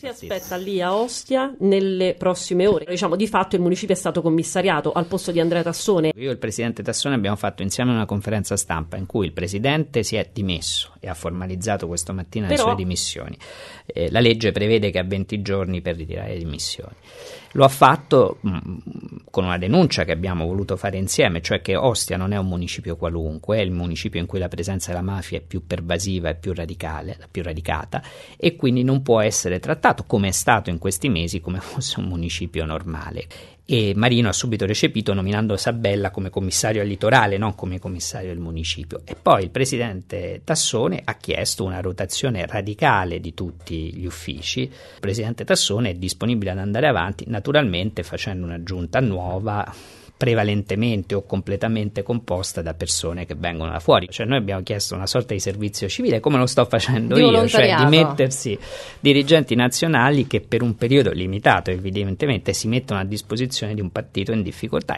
Cosa si aspetta lì a Ostia nelle prossime ore? Diciamo di fatto il municipio è stato commissariato al posto di Andrea Tassone. Io e il presidente Tassone abbiamo fatto insieme una conferenza stampa in cui il presidente si è dimesso e ha formalizzato questa mattina Però... le sue dimissioni. Eh, la legge prevede che ha 20 giorni per ritirare le dimissioni. Lo ha fatto mh, mm, con una denuncia che abbiamo voluto fare insieme, cioè che Ostia non è un municipio qualunque, è il municipio in cui la presenza della mafia è più pervasiva e più radicale, più radicata, e quindi non può essere trattato come è stato in questi mesi come fosse un municipio normale e Marino ha subito recepito nominando Sabella come commissario al litorale, non come commissario del municipio. E poi il presidente Tassone ha chiesto una rotazione radicale di tutti gli uffici. Il presidente Tassone è disponibile ad andare avanti, naturalmente facendo una giunta nuova prevalentemente o completamente composta da persone che vengono da fuori. Cioè noi abbiamo chiesto una sorta di servizio civile, come lo sto facendo di io, cioè di mettersi dirigenti nazionali che per un periodo limitato evidentemente si mettono a disposizione di un partito in difficoltà.